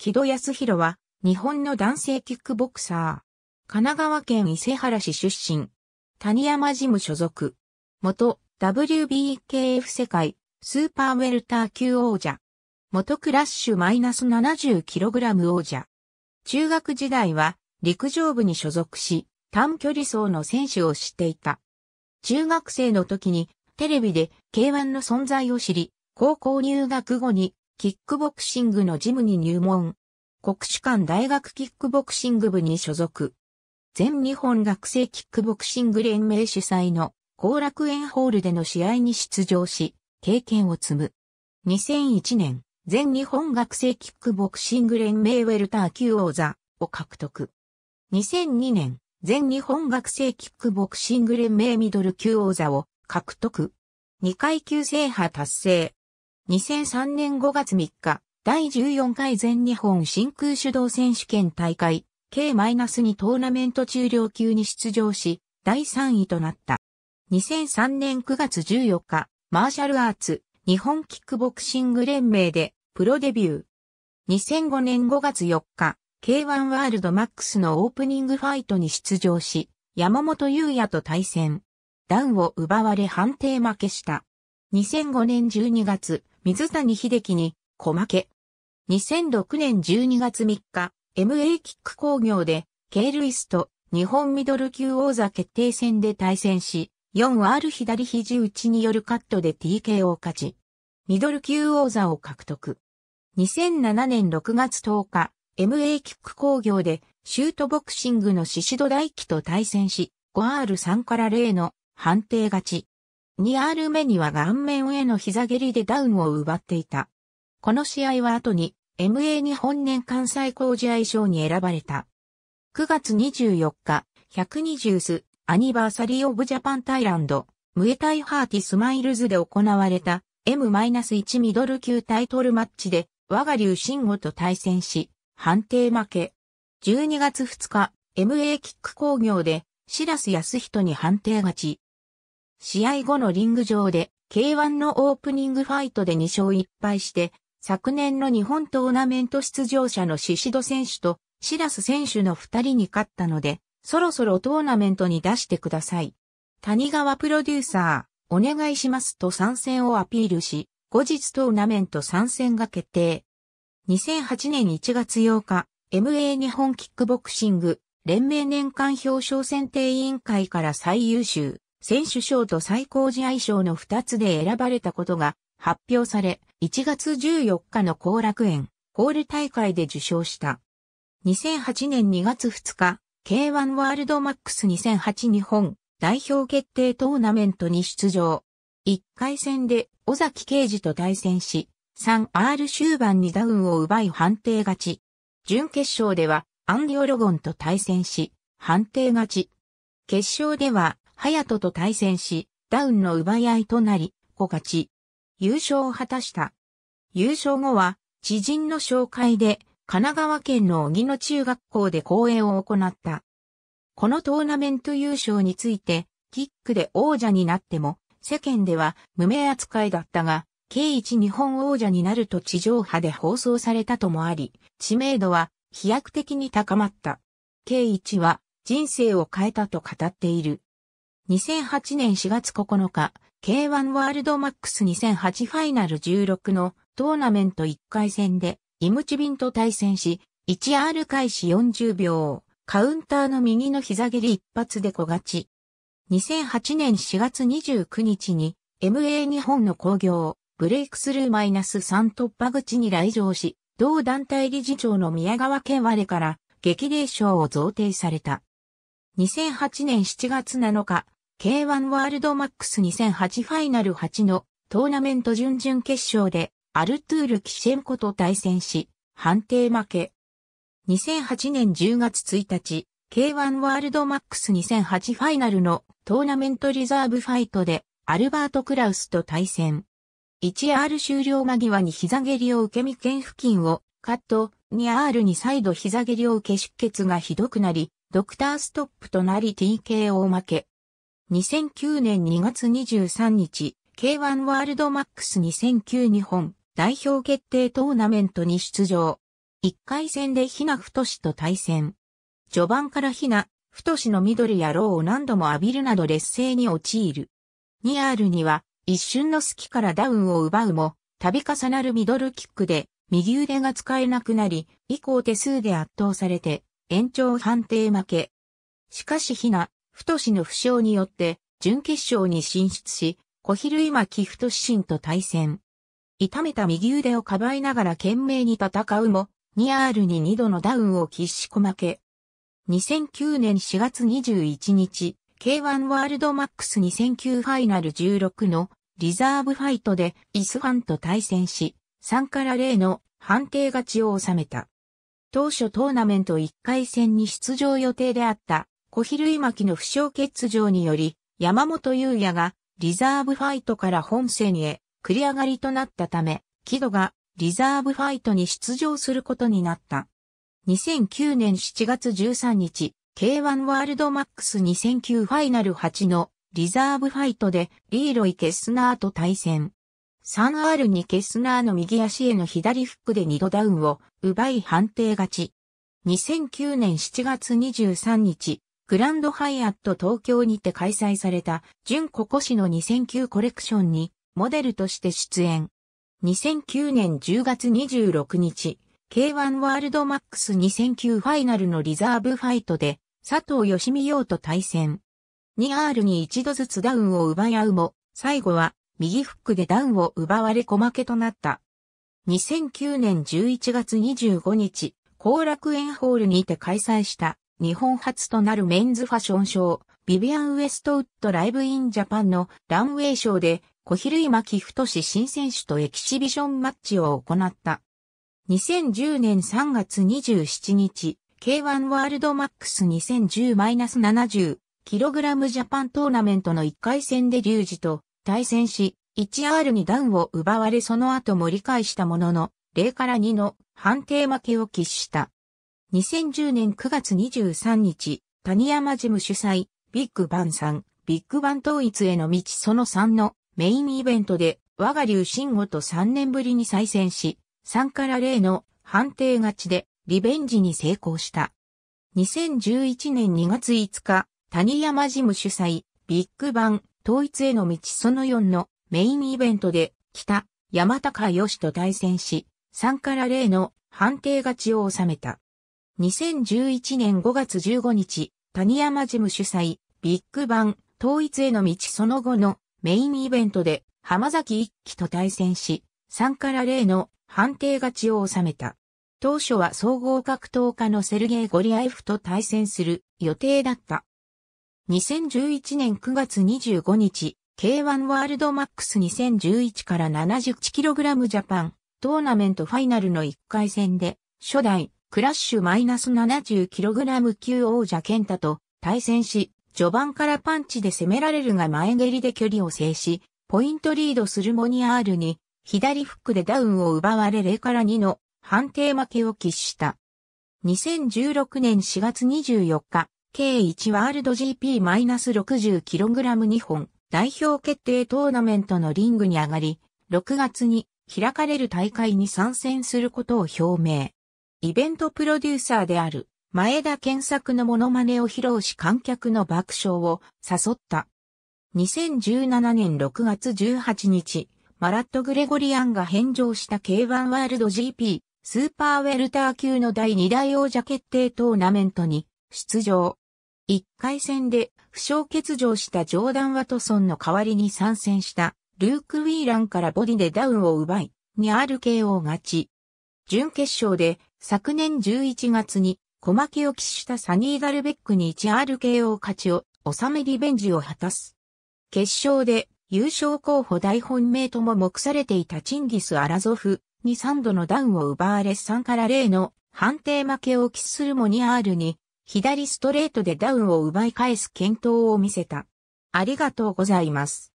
木戸康弘は、日本の男性キックボクサー。神奈川県伊勢原市出身。谷山ジム所属。元、WBKF 世界、スーパーウェルター級王者。元クラッシュマイナス 70kg 王者。中学時代は、陸上部に所属し、短距離走の選手を知っていた。中学生の時に、テレビで K1 の存在を知り、高校入学後にキックボクシングのジムに入門。国士館大学キックボクシング部に所属。全日本学生キックボクシング連盟主催の後楽園ホールでの試合に出場し、経験を積む。2001年、全日本学生キックボクシング連盟ウェルター級王座を獲得。2002年、全日本学生キックボクシング連盟ミドル級王座を獲得。2階級制覇達成。2003年5月3日、第14回全日本真空手動選手権大会、K-2 トーナメント中量級に出場し、第3位となった。2003年9月14日、マーシャルアーツ、日本キックボクシング連盟で、プロデビュー。2005年5月4日、K1 ワールドマックスのオープニングファイトに出場し、山本優也と対戦。ダウンを奪われ判定負けした。2005年12月、水谷秀樹に、小負け。2006年12月3日、MA キック工業で、K ルイスと日本ミドル級王座決定戦で対戦し、4R 左肘打ちによるカットで TK を勝ち、ミドル級王座を獲得。2007年6月10日、MA キック工業でシュートボクシングのシシド大輝と対戦し、5R3 から0の判定勝ち。2アール目には顔面への膝蹴りでダウンを奪っていた。この試合は後に MA 日本年間最高試合賞に選ばれた。9月24日、120スアニバーサリーオブジャパンタイランド、ムエタイハーティスマイルズで行われた M-1 ミドル級タイトルマッチで我が竜慎吾と対戦し、判定負け。12月2日、MA キック工業で、シラス・ヤスヒトに判定勝ち。試合後のリング上で K1 のオープニングファイトで2勝1敗して、昨年の日本トーナメント出場者のシシド選手とシラス選手の2人に勝ったので、そろそろトーナメントに出してください。谷川プロデューサー、お願いしますと参戦をアピールし、後日トーナメント参戦が決定。2008年1月8日、MA 日本キックボクシング連盟年間表彰選定委員会から最優秀、選手賞と最高試合賞の2つで選ばれたことが発表され、1月14日の後楽園、ホール大会で受賞した。2008年2月2日、K1 ワールドマックス2008日本代表決定トーナメントに出場。1回戦で尾崎啓二と対戦し、3R 終盤にダウンを奪い判定勝ち。準決勝ではアンディオロゴンと対戦し、判定勝ち。決勝では隼人と対戦し、ダウンの奪い合いとなり、子勝ち。優勝を果たした。優勝後は、知人の紹介で、神奈川県の小木野中学校で講演を行った。このトーナメント優勝について、キックで王者になっても、世間では無名扱いだったが、k 一日本王者になると地上波で放送されたともあり、知名度は飛躍的に高まった。k 一は人生を変えたと語っている。2008年4月9日、K1 ワールドマックス2008ファイナル16のトーナメント1回戦で、イムチビンと対戦し、1R 開始40秒、カウンターの右の膝蹴り一発で小勝ち。2008年4月29日に、MA 日本の工業、ブレイクスルーマイナス3突破口に来場し、同団体理事長の宮川県我から激励賞を贈呈された。2008年7月7日、K1 ワールドマックス2008ファイナル8のトーナメント準々決勝でアルトゥール・キシェンコと対戦し、判定負け。2008年10月1日、K1 ワールドマックス2008ファイナルのトーナメントリザーブファイトでアルバート・クラウスと対戦。1R 終了間際に膝蹴りを受け身剣付近をカット、2R に再度膝蹴りを受け出血がひどくなり、ドクターストップとなり TKO 負け。2009年2月23日、K1 ワールドマックス2009日本代表決定トーナメントに出場。1回戦でひなふとしと対戦。序盤からひな、ふとしのルやローを何度も浴びるなど劣勢に陥る。2R には、一瞬の隙からダウンを奪うも、度重なるミドルキックで、右腕が使えなくなり、以降手数で圧倒されて、延長判定負け。しかしひな、ふとしの負傷によって、準決勝に進出し、小昼今比類と太神と対戦。痛めた右腕をかばいながら懸命に戦うも、2R に2度のダウンを喫しこまけ。2009年4月21日、K1 ワールドマックス2009ファイナル16のリザーブファイトでイスファンと対戦し、3から0の判定勝ちを収めた。当初トーナメント1回戦に出場予定であった小比類巻の負傷欠場により、山本優也がリザーブファイトから本戦へ繰り上がりとなったため、木戸がリザーブファイトに出場することになった。2009年7月13日、K1 ワールドマックス2009ファイナル8のリザーブファイトでリーロイ・ケスナーと対戦。3R にケスナーの右足への左フックで2度ダウンを奪い判定勝ち。2009年7月23日、グランドハイアット東京にて開催された、純ココシの2009コレクションに、モデルとして出演。2009年10月26日、K1 ワールドマックス2009ファイナルのリザーブファイトで、佐藤義美洋と対戦。2R に一度ずつダウンを奪い合うも、最後は右フックでダウンを奪われ小負けとなった。2009年11月25日、後楽園ホールにて開催した日本初となるメンズファッションショー、ビビアン・ウエストウッド・ライブ・イン・ジャパンのランウェイショーで、小比類巻太志新選手とエキシビションマッチを行った。2010年3月27日、K1 ワールドマックス 2010-70kg ジャパントーナメントの1回戦でリュウジと対戦し、1R にダウンを奪われその後盛り返したものの、0から2の判定負けを喫した。2010年9月23日、谷山ジム主催、ビッグバンさん、ビッグバン統一への道その3のメインイベントで、我が流慎吾と3年ぶりに再戦し、3から0の判定勝ちでリベンジに成功した。2011年2月5日、谷山ジム主催、ビッグバン統一への道その4のメインイベントで、北、山高義と対戦し、3から0の判定勝ちを収めた。2011年5月15日、谷山ジム主催、ビッグバン、統一への道その後のメインイベントで浜崎一騎と対戦し、3から0の判定勝ちを収めた。当初は総合格闘家のセルゲイ・ゴリアエフと対戦する予定だった。2011年9月25日、K1 ワールドマックス2011から 71kg ジャパントーナメントファイナルの1回戦で、初代クラッシュマイナス -70kg 級王者ケンタと対戦し、序盤からパンチで攻められるが前蹴りで距離を制し、ポイントリードするモニアールに、左フックでダウンを奪われ0から2の判定負けを喫した。2016年4月24日、計1ワールド GP-60kg2 マイナス本代表決定トーナメントのリングに上がり、6月に開かれる大会に参戦することを表明。イベントプロデューサーである前田健作のモノマネを披露し観客の爆笑を誘った。2017年6月18日、マラット・グレゴリアンが返上した K1 ワールド GP スーパーウェルター級の第2代王者決定トーナメントに出場。1回戦で負傷欠場したジョーダン・ワトソンの代わりに参戦したルーク・ウィーランからボディでダウンを奪い、に RKO 勝ち。準決勝で昨年11月に小負けを喫したサニー・ダルベックに 1RKO 勝ちを収めリベンジを果たす。決勝で優勝候補大本命とも目されていたチンギス・アラゾフに3度のダウンを奪われ3から0の判定負けを喫するも 2R に左ストレートでダウンを奪い返す検討を見せた。ありがとうございます。